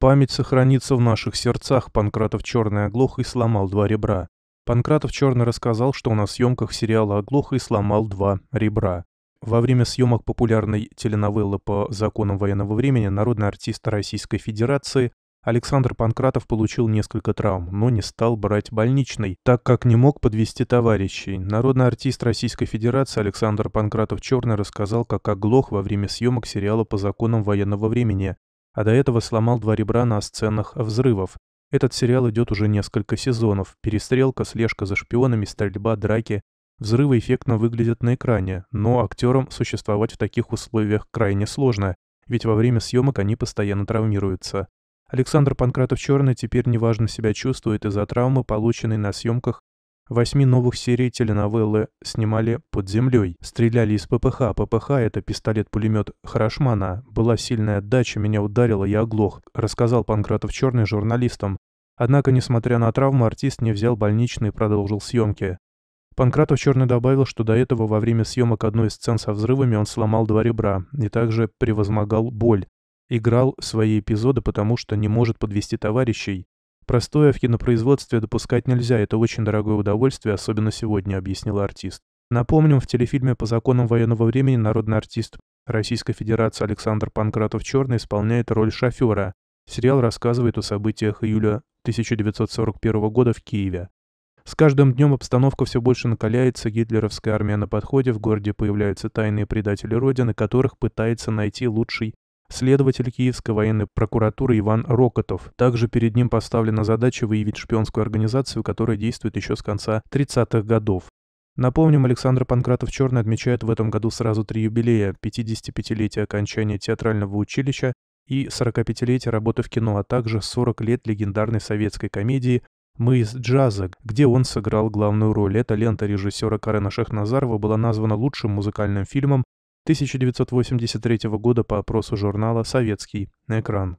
Память сохранится в наших сердцах, Панкратов Черный оглох и сломал два ребра. Панкратов Черный рассказал, что на съемках сериала оглох и сломал два ребра. Во время съемок популярной теленовеллы по законам военного времени народный артист Российской Федерации Александр Панкратов получил несколько травм, но не стал брать больничный, так как не мог подвести товарищей. Народный артист Российской Федерации Александр Панкратов Черный рассказал, как оглох во время съемок сериала по законам военного времени, а до этого сломал два ребра на сценах взрывов. Этот сериал идет уже несколько сезонов. Перестрелка, слежка за шпионами, стрельба, драки. Взрывы эффектно выглядят на экране, но актерам существовать в таких условиях крайне сложно, ведь во время съемок они постоянно травмируются. Александр Панкратов Черный теперь неважно себя чувствует из-за травмы, полученной на съемках Восьми новых серий теленовеллы снимали под землей, стреляли из ППХ. ППХ — это пистолет-пулемет Харашмана. Была сильная отдача, меня ударило, я оглох, рассказал Панкратов Черный журналистам. Однако, несмотря на травму, артист не взял больничный и продолжил съемки. Панкратов Черный добавил, что до этого во время съемок одной из сцен со взрывами он сломал два ребра и также превозмогал боль. Играл свои эпизоды, потому что не может подвести товарищей. Простое в кинопроизводстве допускать нельзя, это очень дорогое удовольствие, особенно сегодня, объяснил артист. Напомним, в телефильме «По законам военного времени» народный артист Российской Федерации Александр Панкратов-Черный исполняет роль шофера. Сериал рассказывает о событиях июля 1941 года в Киеве. С каждым днем обстановка все больше накаляется, гитлеровская армия на подходе, в городе появляются тайные предатели Родины, которых пытается найти лучший Следователь Киевской военной прокуратуры Иван Рокотов. Также перед ним поставлена задача выявить шпионскую организацию, которая действует еще с конца 30-х годов. Напомним, Александр Панкратов Черный отмечает в этом году сразу три юбилея – 55-летие окончания театрального училища и 45-летие работы в кино, а также 40 лет легендарной советской комедии «Мы из джаза», где он сыграл главную роль. Эта лента режиссера Карена Шехназарова была названа лучшим музыкальным фильмом 1983 года по опросу журнала «Советский» экран.